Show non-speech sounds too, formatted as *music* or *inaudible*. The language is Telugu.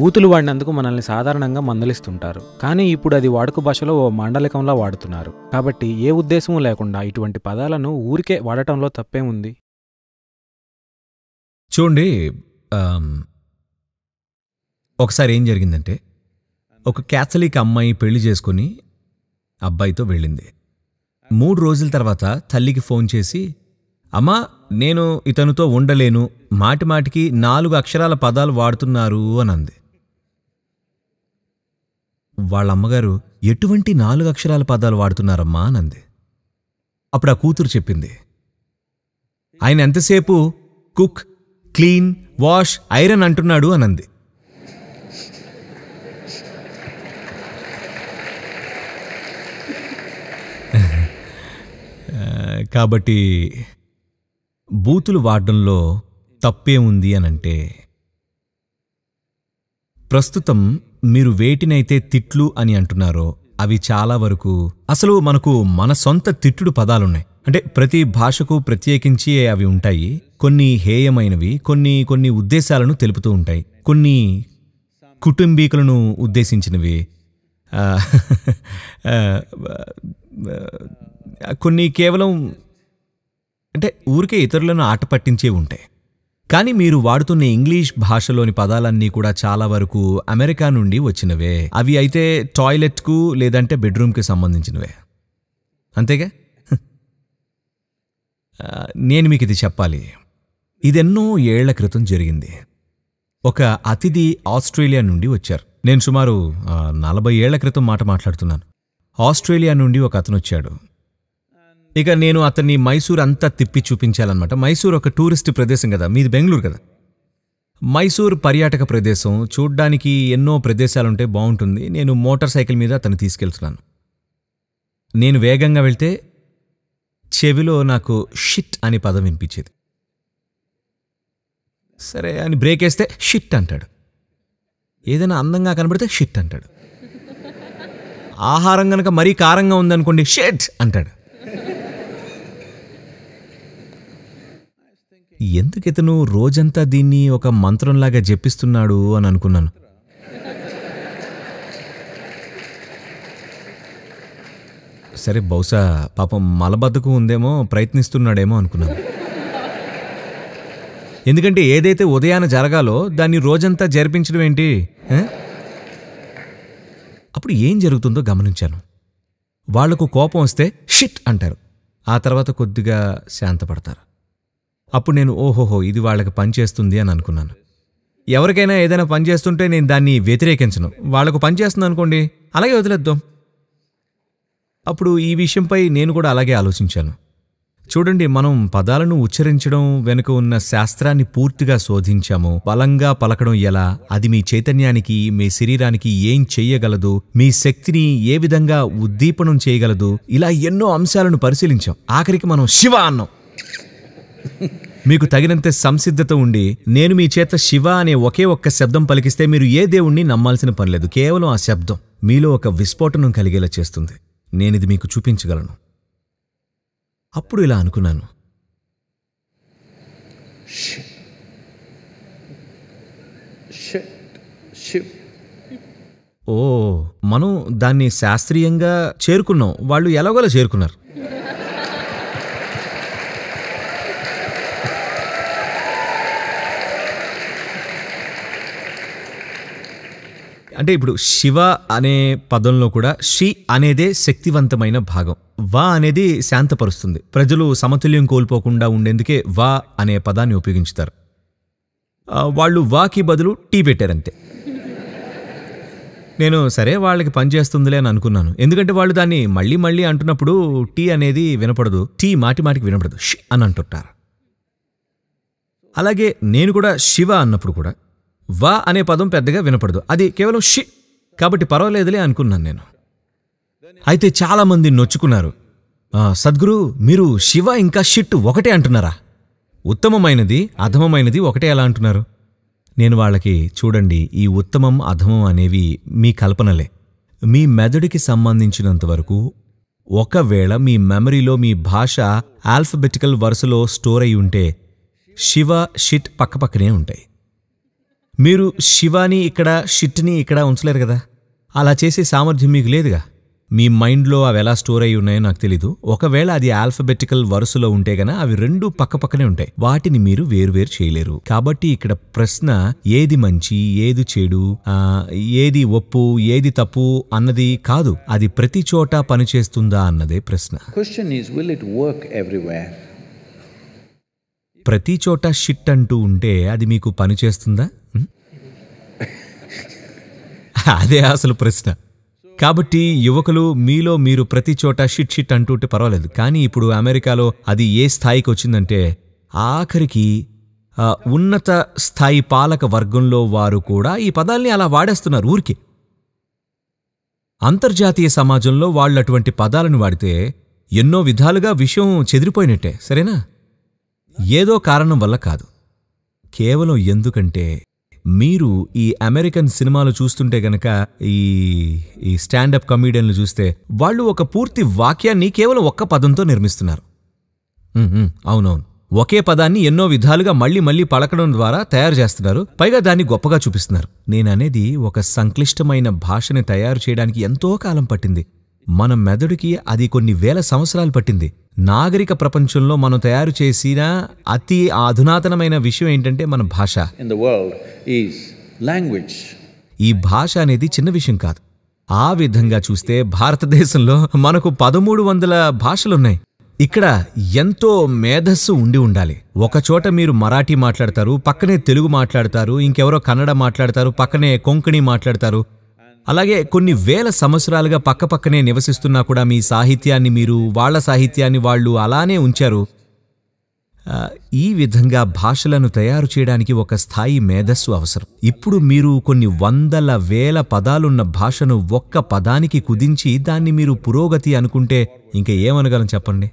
బూతులు వాడినందుకు మనల్ని సాధారణంగా మందలిస్తుంటారు కానీ ఇప్పుడు అది వాడుక భాషలో ఓ మాండలికంలా వాడుతున్నారు కాబట్టి ఏ ఉద్దేశము లేకుండా ఇటువంటి పదాలను ఊరికే వాడటంలో తప్పే ఉంది చూడండి ఒకసారి ఏం జరిగిందంటే ఒక క్యాథలిక్ అమ్మాయి పెళ్లి చేసుకుని అబ్బాయితో వెళ్ళింది మూడు రోజుల తర్వాత తల్లికి ఫోన్ చేసి అమ్మా నేను ఇతనుతో ఉండలేను మాటిమాటికి నాలుగు అక్షరాల పదాలు వాడుతున్నారు అనంది వాళ్ళమ్మగారు ఎటువంటి నాలుగు అక్షరాల పదాలు వాడుతున్నారమ్మా అనంది అప్పుడు ఆ కూతురు చెప్పింది ఆయన ఎంతసేపు కుక్ క్లీన్ వాష్ ఐరన్ అంటున్నాడు అనంది *laughs* కాబట్టి బూతులు వాడడంలో తప్పే ఉంది అనంటే ప్రస్తుతం మీరు వేటినైతే తిట్లు అని అంటున్నారో అవి చాలా వరకు అసలు మనకు మన సొంత తిట్టుడు పదాలున్నాయి అంటే ప్రతి భాషకు ప్రత్యేకించి అవి ఉంటాయి కొన్ని హేయమైనవి కొన్ని కొన్ని ఉద్దేశాలను తెలుపుతూ ఉంటాయి కొన్ని కుటుంబీకులను ఉద్దేశించినవి కొన్ని కేవలం అంటే ఊరికే ఇతరులను ఆట పట్టించే ఉంటాయి కానీ మీరు వాడుతున్న ఇంగ్లీష్ భాషలోని పదాలన్నీ కూడా చాలా వరకు అమెరికా నుండి వచ్చినవే అవి అయితే టాయిలెట్కు లేదంటే బెడ్రూమ్కి సంబంధించినవే అంతేగా నేను మీకు ఇది చెప్పాలి ఇదెన్నో ఏళ్ల క్రితం జరిగింది ఒక అతిథి ఆస్ట్రేలియా నుండి వచ్చారు నేను సుమారు నలభై ఏళ్ల క్రితం మాట మాట్లాడుతున్నాను ఆస్ట్రేలియా నుండి ఒక అతను వచ్చాడు ఇక నేను అతన్ని మైసూర్ అంతా తిప్పి చూపించాలన్నమాట మైసూర్ ఒక టూరిస్ట్ ప్రదేశం కదా మీది బెంగళూరు కదా మైసూర్ పర్యాటక ప్రదేశం చూడ్డానికి ఎన్నో ప్రదేశాలుంటే బాగుంటుంది నేను మోటార్ సైకిల్ మీద అతను తీసుకెళ్తున్నాను నేను వేగంగా వెళ్తే చెవిలో నాకు షిట్ అనే పదం వినిపించేది సరే అని బ్రేక్ వేస్తే షిట్ అంటాడు ఏదైనా అందంగా కనబడితే షిట్ అంటాడు ఆహారం కనుక మరీ కారంగా ఉందనుకోండి షిట్ అంటాడు ఎందుకితను రోజంతా దీన్ని ఒక మంత్రంలాగా జపిస్తున్నాడు అని అనుకున్నాను సరే బహుశా పాపం మలబద్ధకం ఉందేమో ప్రయత్నిస్తున్నాడేమో అనుకున్నాను ఎందుకంటే ఏదైతే ఉదయాన జరగాలో దాన్ని రోజంతా జరిపించడం ఏంటి అప్పుడు ఏం జరుగుతుందో గమనించాను వాళ్లకు కోపం వస్తే షిట్ అంటారు ఆ తర్వాత కొద్దిగా శాంతపడతారు అప్పుడు నేను ఓహోహో ఇది వాళ్ళకి పనిచేస్తుంది అని అనుకున్నాను ఎవరికైనా ఏదైనా పనిచేస్తుంటే నేను దాన్ని వ్యతిరేకించను వాళ్లకు పనిచేస్తుంది అనుకోండి అలాగే వదిలేద్దాం అప్పుడు ఈ విషయంపై నేను కూడా అలాగే ఆలోచించాను చూడండి మనం పదాలను ఉచ్చరించడం వెనుక ఉన్న శాస్త్రాన్ని పూర్తిగా శోధించాము బలంగా పలకడం ఎలా అది మీ చైతన్యానికి మీ శరీరానికి ఏం చేయగలదు మీ శక్తిని ఏ విధంగా ఉద్దీపనం చేయగలదు ఇలా ఎన్నో అంశాలను పరిశీలించాం ఆఖరికి మనం శివ అన్నాం మీకు తగినంత సంసిద్ధత ఉండి నేను మీ చేత శివ అనే ఒకే ఒక్క శబ్దం పలికిస్తే మీరు ఏ దేవుణ్ణి నమ్మాల్సిన పనిలేదు కేవలం ఆ శబ్దం మీలో ఒక విస్ఫోటనం కలిగేలా చేస్తుంది నేనిది మీకు చూపించగలను అప్పుడు ఇలా అనుకున్నాను ఓ మనం దాన్ని శాస్త్రీయంగా చేరుకున్నాం వాళ్ళు ఎలాగోలా చేరుకున్నారు అంటే ఇప్పుడు శివ అనే పదంలో కూడా షి అనేదే శక్తివంతమైన భాగం వా అనేది శాంతపరుస్తుంది ప్రజలు సమతుల్యం కోల్పోకుండా ఉండేందుకే వా అనే పదాన్ని ఉపయోగించుతారు వాళ్ళు వాకి బదులు టీ పెట్టారంతే నేను సరే వాళ్ళకి పనిచేస్తుందిలే అని అనుకున్నాను ఎందుకంటే వాళ్ళు దాన్ని మళ్ళీ మళ్ళీ అంటున్నప్పుడు టీ అనేది వినపడదు టీ మాటి మాటికి వినపడదు షి అని అంటుంటారు అలాగే నేను కూడా శివ అన్నప్పుడు కూడా వా అనే పదం పెద్దగా వినపడదు అది కేవలం షి కాబట్టి పర్వాలేదులే అనుకున్నాను నేను అయితే చాలామంది నొచ్చుకున్నారు సద్గురు మీరు శివ ఇంకా షిట్ ఒకటే అంటున్నారా ఉత్తమమైనది అధమమైనది ఒకటే ఎలా అంటున్నారు నేను వాళ్ళకి చూడండి ఈ ఉత్తమం అధమం అనేవి మీ కల్పనలే మీ మెదడుకి సంబంధించినంతవరకు ఒకవేళ మీ మెమరీలో మీ భాష ఆల్ఫబెటికల్ వరుసలో స్టోర్ అయి ఉంటే శివ షిట్ పక్కపక్కనే ఉంటాయి మీరు శివాని ఇక్కడ షిట్ని ఇక్కడ ఉంచలేరు కదా అలా చేసే సామర్థ్యం మీకు లేదుగా మీ మైండ్లో అవి ఎలా స్టోర్ అయి ఉన్నాయో నాకు తెలీదు ఒకవేళ అది ఆల్ఫబెటికల్ వరుసలో ఉంటే గన అవి రెండు పక్క పక్కనే ఉంటాయి వాటిని మీరు వేరువేరు చేయలేరు కాబట్టి ఇక్కడ ప్రశ్న ఏది మంచి ఏది చెడు ఏది ఒప్పు ఏది తప్పు అన్నది కాదు అది ప్రతి చోట పనిచేస్తుందా అన్నదే ప్రశ్న question is will it work everywhere ప్రతి చోట షిట్ అంటూ ఉంటే అది మీకు పనిచేస్తుందా అదే అసలు ప్రశ్న కాబట్టి యువకులు మీలో మీరు ప్రతి చోట షిట్ షిట్ అంటుంటే పర్వాలేదు కానీ ఇప్పుడు అమెరికాలో అది ఏ స్థాయికి వచ్చిందంటే ఆఖరికి ఉన్నత స్థాయి పాలక వర్గంలో వారు కూడా ఈ పదాల్ని అలా వాడేస్తున్నారు ఊరికి అంతర్జాతీయ సమాజంలో వాళ్ళు అటువంటి పదాలను వాడితే ఎన్నో విధాలుగా విషయం చెదిరిపోయినట్టే సరేనా ఏదో కారణం వల్ల కాదు కేవలం ఎందుకంటే మీరు ఈ అమెరికన్ సినిమాలు చూస్తుంటే గనక ఈ ఈ స్టాండప్ కమీడియన్లు చూస్తే వాళ్ళు ఒక పూర్తి వాక్యాన్ని కేవలం ఒక్క పదంతో నిర్మిస్తున్నారు అవునవును ఒకే పదాన్ని ఎన్నో విధాలుగా మళ్ళీ మళ్ళీ పలకడం ద్వారా తయారు చేస్తున్నారు పైగా దాన్ని గొప్పగా చూపిస్తున్నారు నేననేది ఒక సంక్లిష్టమైన భాషని తయారు చేయడానికి ఎంతో కాలం పట్టింది మన మెదడుకి అది కొన్ని వేల సంవత్సరాలు పట్టింది నాగరిక ప్రపంచంలో మనం తయారు చేసిన అతి అధునాతనమైన విషయం ఏంటంటే మన భాష ఈ భాష అనేది చిన్న విషయం కాదు ఆ విధంగా చూస్తే భారతదేశంలో మనకు పదమూడు వందల భాషలున్నాయి ఇక్కడ ఎంతో మేధస్సు ఉండి ఉండాలి ఒకచోట మీరు మరాఠీ మాట్లాడతారు పక్కనే తెలుగు మాట్లాడతారు ఇంకెవరో కన్నడ మాట్లాడతారు పక్కనే కొంకణి మాట్లాడతారు అలాగే కొన్ని వేల సంవత్సరాలుగా పక్కపక్కనే నివసిస్తున్నా కూడా మీ సాహిత్యాన్ని మీరు వాళ్ళ సాహిత్యాన్ని వాళ్ళు అలానే ఉంచారు ఈ విధంగా భాషలను తయారు చేయడానికి ఒక స్థాయి మేధస్సు అవసరం ఇప్పుడు మీరు కొన్ని వందల వేల పదాలున్న భాషను ఒక్క పదానికి కుదించి దాన్ని మీరు పురోగతి అనుకుంటే ఇంకా ఏమనగలం చెప్పండి